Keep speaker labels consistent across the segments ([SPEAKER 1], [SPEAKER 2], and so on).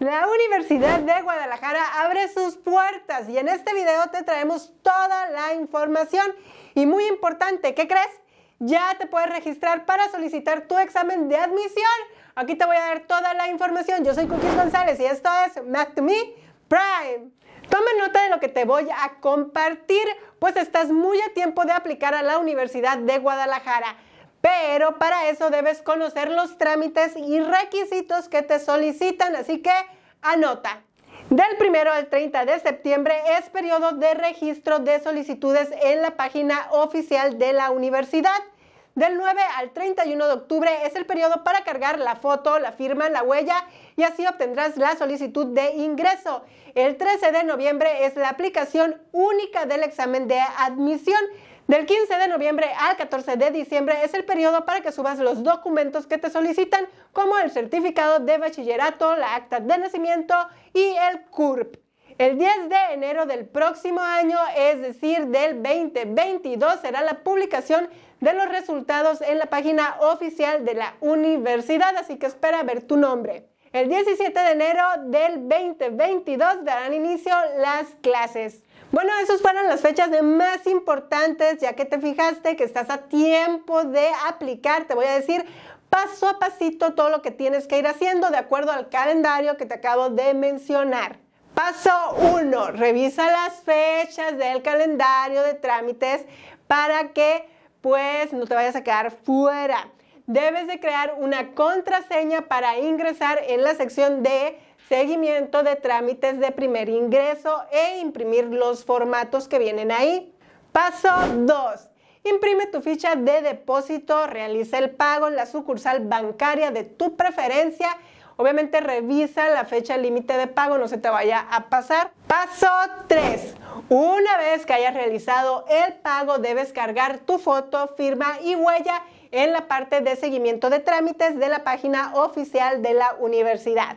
[SPEAKER 1] La Universidad de Guadalajara abre sus puertas y en este video te traemos toda la información. Y muy importante, ¿qué crees? Ya te puedes registrar para solicitar tu examen de admisión. Aquí te voy a dar toda la información. Yo soy Cookies González y esto es Math Me Prime. Toma nota de lo que te voy a compartir, pues estás muy a tiempo de aplicar a la Universidad de Guadalajara. Pero para eso debes conocer los trámites y requisitos que te solicitan, así que anota. Del 1 al 30 de septiembre es periodo de registro de solicitudes en la página oficial de la universidad. Del 9 al 31 de octubre es el periodo para cargar la foto, la firma, la huella y así obtendrás la solicitud de ingreso. El 13 de noviembre es la aplicación única del examen de admisión. Del 15 de noviembre al 14 de diciembre es el periodo para que subas los documentos que te solicitan, como el certificado de bachillerato, la acta de nacimiento y el CURP. El 10 de enero del próximo año, es decir, del 2022, será la publicación de los resultados en la página oficial de la universidad, así que espera ver tu nombre. El 17 de enero del 2022 darán inicio las clases. Bueno, esas fueron las fechas más importantes, ya que te fijaste que estás a tiempo de aplicar. Te voy a decir paso a pasito todo lo que tienes que ir haciendo de acuerdo al calendario que te acabo de mencionar. Paso 1. Revisa las fechas del calendario de trámites para que pues no te vayas a quedar fuera. Debes de crear una contraseña para ingresar en la sección de seguimiento de trámites de primer ingreso e imprimir los formatos que vienen ahí. Paso 2. Imprime tu ficha de depósito, realiza el pago en la sucursal bancaria de tu preferencia. Obviamente revisa la fecha límite de pago, no se te vaya a pasar. Paso 3. Una vez que hayas realizado el pago, debes cargar tu foto, firma y huella en la parte de seguimiento de trámites de la página oficial de la universidad.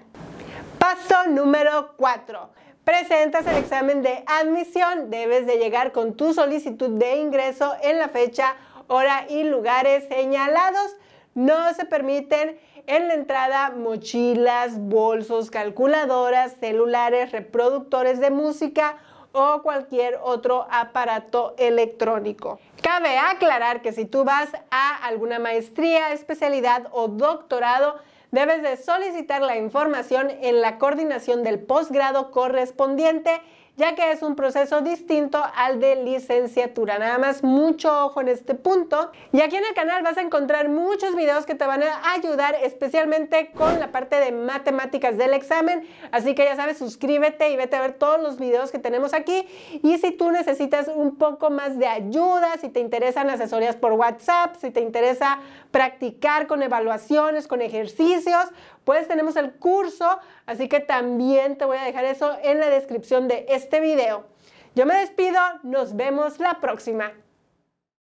[SPEAKER 1] Paso número 4. Presentas el examen de admisión. Debes de llegar con tu solicitud de ingreso en la fecha, hora y lugares señalados. No se permiten en la entrada mochilas, bolsos, calculadoras, celulares, reproductores de música o cualquier otro aparato electrónico. Cabe aclarar que si tú vas a alguna maestría, especialidad o doctorado, debes de solicitar la información en la coordinación del posgrado correspondiente ya que es un proceso distinto al de licenciatura. Nada más mucho ojo en este punto. Y aquí en el canal vas a encontrar muchos videos que te van a ayudar especialmente con la parte de matemáticas del examen. Así que ya sabes, suscríbete y vete a ver todos los videos que tenemos aquí. Y si tú necesitas un poco más de ayuda, si te interesan asesorías por WhatsApp, si te interesa practicar con evaluaciones, con ejercicios, pues tenemos el curso, así que también te voy a dejar eso en la descripción de este video. Yo me despido, nos vemos la próxima.